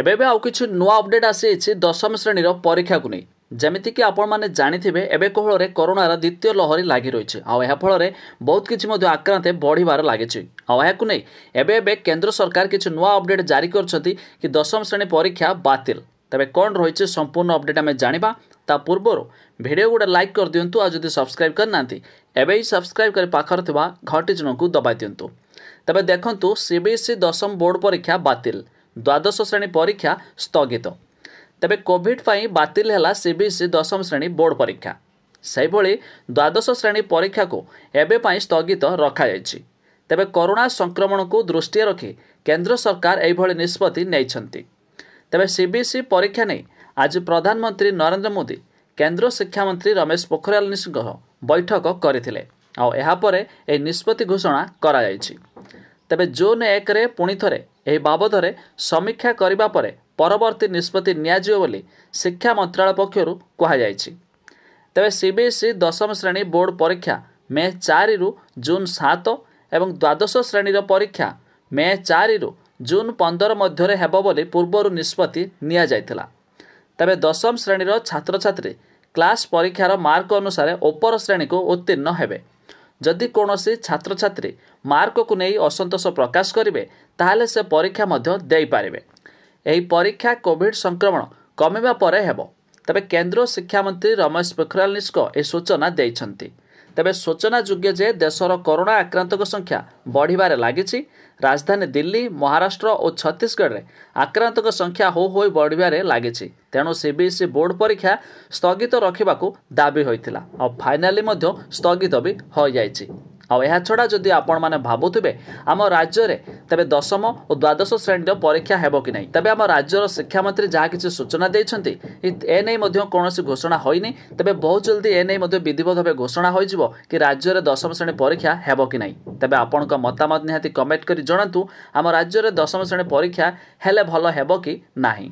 ଏବେ ଏବେ ଆଉ କିଛି ନୂଆ ଅପଡେଟ୍ ଆସିଯାଇଛି ଦଶମ ଶ୍ରେଣୀର ପରୀକ୍ଷାକୁ ନେଇ ଯେମିତିକି ଆପଣମାନେ ଜାଣିଥିବେ ଏବେ କୋହଳରେ କରୋନାର ଦ୍ୱିତୀୟ ଲହରୀ ଲାଗି ରହିଛି ଆଉ ଏହା ଫଳରେ ବହୁତ କିଛି ମଧ୍ୟ ଆକ୍ରାନ୍ତ ବଢ଼ିବାର ଲାଗିଛି ଆଉ ଏହାକୁ ନେଇ ଏବେ ଏବେ କେନ୍ଦ୍ର ସରକାର କିଛି ନୂଆ ଅପଡେଟ୍ ଜାରି କରିଛନ୍ତି କି ଦଶମ ଶ୍ରେଣୀ ପରୀକ୍ଷା ବାତିଲ ତେବେ କ'ଣ ରହିଛି ସମ୍ପୂର୍ଣ୍ଣ ଅପଡେଟ୍ ଆମେ ଜାଣିବା ତା ପୂର୍ବରୁ ଭିଡ଼ିଓ ଗୋଟେ ଲାଇକ୍ କରିଦିଅନ୍ତୁ ଆଉ ଯଦି ସବସ୍କ୍ରାଇବ୍ କରିନାହାନ୍ତି ଏବେ ହିଁ ସବସ୍କ୍ରାଇବ୍ କରି ପାଖରେ ଥିବା ଘଟି ଜଣଙ୍କୁ ଦବାଇ ଦିଅନ୍ତୁ ତେବେ ଦେଖନ୍ତୁ ସିବିଏସ୍ଇ ଦଶମ ବୋର୍ଡ଼ ପରୀକ୍ଷା ବାତିଲ ଦ୍ୱାଦଶ ଶ୍ରେଣୀ ପରୀକ୍ଷା ସ୍ଥଗିତ ତେବେ କୋଭିଡ୍ ପାଇଁ ବାତିଲ ହେଲା ସିବିଏସ୍ଇ ଦଶମ ଶ୍ରେଣୀ ବୋର୍ଡ଼ ପରୀକ୍ଷା ସେହିଭଳି ଦ୍ୱାଦଶ ଶ୍ରେଣୀ ପରୀକ୍ଷାକୁ ଏବେ ପାଇଁ ସ୍ଥଗିତ ରଖାଯାଇଛି ତେବେ କରୋନା ସଂକ୍ରମଣକୁ ଦୃଷ୍ଟିରେ ରଖି କେନ୍ଦ୍ର ସରକାର ଏହିଭଳି ନିଷ୍ପତ୍ତି ନେଇଛନ୍ତି ତେବେ ସିବିଏସ୍ଇ ପରୀକ୍ଷା ନେଇ ଆଜି ପ୍ରଧାନମନ୍ତ୍ରୀ ନରେନ୍ଦ୍ର ମୋଦି କେନ୍ଦ୍ର ଶିକ୍ଷାମନ୍ତ୍ରୀ ରମେଶ ପୋଖରିଆଲ ନିଶଙ୍କ ବୈଠକ କରିଥିଲେ ଆଉ ଏହାପରେ ଏହି ନିଷ୍ପତ୍ତି ଘୋଷଣା କରାଯାଇଛି ତେବେ ଜୁନ୍ ଏକରେ ପୁଣି ଥରେ ଏହି ବାବଦରେ ସମୀକ୍ଷା କରିବା ପରେ ପରବର୍ତ୍ତୀ ନିଷ୍ପତ୍ତି ନିଆଯିବ ବୋଲି ଶିକ୍ଷା ମନ୍ତ୍ରଣାଳୟ ପକ୍ଷରୁ କୁହାଯାଇଛି ତେବେ ସିବିଏସ୍ଇ ଦଶମ ଶ୍ରେଣୀ ବୋର୍ଡ଼ ପରୀକ୍ଷା ମେ ଚାରିରୁ ଜୁନ୍ ସାତ ଏବଂ ଦ୍ୱାଦଶ ଶ୍ରେଣୀର ପରୀକ୍ଷା ମେ ଚାରିରୁ ଜୁନ୍ ପନ୍ଦର ମଧ୍ୟରେ ହେବ ବୋଲି ପୂର୍ବରୁ ନିଷ୍ପତ୍ତି ନିଆଯାଇଥିଲା ତେବେ ଦଶମ ଶ୍ରେଣୀର ଛାତ୍ରଛାତ୍ରୀ କ୍ଲାସ୍ ପରୀକ୍ଷାର ମାର୍କ ଅନୁସାରେ ଉପର ଶ୍ରେଣୀକୁ ଉତ୍ତୀର୍ଣ୍ଣ ହେବେ ଯଦି କୌଣସି ଛାତ୍ରଛାତ୍ରୀ ମାର୍କକୁ ନେଇ ଅସନ୍ତୋଷ ପ୍ରକାଶ କରିବେ ତାହେଲେ ସେ ପରୀକ୍ଷା ମଧ୍ୟ ଦେଇପାରିବେ ଏହି ପରୀକ୍ଷା କୋଭିଡ଼ ସଂକ୍ରମଣ କମିବା ପରେ ହେବ ତେବେ କେନ୍ଦ୍ର ଶିକ୍ଷାମନ୍ତ୍ରୀ ରମେଶ ପୋଖରିଆଲ ନିଷ୍କ ଏହି ସୂଚନା ଦେଇଛନ୍ତି ତେବେ ସୂଚନାଯୋଗ୍ୟ ଯେ ଦେଶର କରୋନା ଆକ୍ରାନ୍ତଙ୍କ ସଂଖ୍ୟା ବଢ଼ିବାରେ ଲାଗିଛି ରାଜଧାନୀ ଦିଲ୍ଲୀ ମହାରାଷ୍ଟ୍ର ଓ ଛତିଶଗଡ଼ରେ ଆକ୍ରାନ୍ତଙ୍କ ସଂଖ୍ୟା ହୋଇ ହୋଇ ବଢ଼ିବାରେ ଲାଗିଛି ତେଣୁ ସିବିଏସ୍ଇ ବୋର୍ଡ଼ ପରୀକ୍ଷା ସ୍ଥଗିତ ରଖିବାକୁ ଦାବି ହୋଇଥିଲା ଆଉ ଫାଇନାଲି ମଧ୍ୟ ସ୍ଥଗିତ ବି ହୋଇଯାଇଛି ଆଉ ଏହାଛଡ଼ା ଯଦି ଆପଣମାନେ ଭାବୁଥିବେ ଆମ ରାଜ୍ୟରେ ତେବେ ଦଶମ ଓ ଦ୍ୱାଦଶ ଶ୍ରେଣୀର ପରୀକ୍ଷା ହେବ କି ନାହିଁ ତେବେ ଆମ ରାଜ୍ୟର ଶିକ୍ଷାମନ୍ତ୍ରୀ ଯାହା କିଛି ସୂଚନା ଦେଇଛନ୍ତି ଏ ନେଇ ମଧ୍ୟ କୌଣସି ଘୋଷଣା ହୋଇନି ତେବେ ବହୁତ ଜଲ୍ଦି ଏ ନେଇ ମଧ୍ୟ ବିଧିବଦ୍ଧ ଭାବେ ଘୋଷଣା ହୋଇଯିବ କି ରାଜ୍ୟରେ ଦଶମ ଶ୍ରେଣୀ ପରୀକ୍ଷା ହେବ କି ନାହିଁ ତେବେ ଆପଣଙ୍କ ମତାମତ ନିହାତି କମେଣ୍ଟ କରି ଜଣାନ୍ତୁ ଆମ ରାଜ୍ୟରେ ଦଶମ ଶ୍ରେଣୀ ପରୀକ୍ଷା ହେଲେ ଭଲ ହେବ କି ନାହିଁ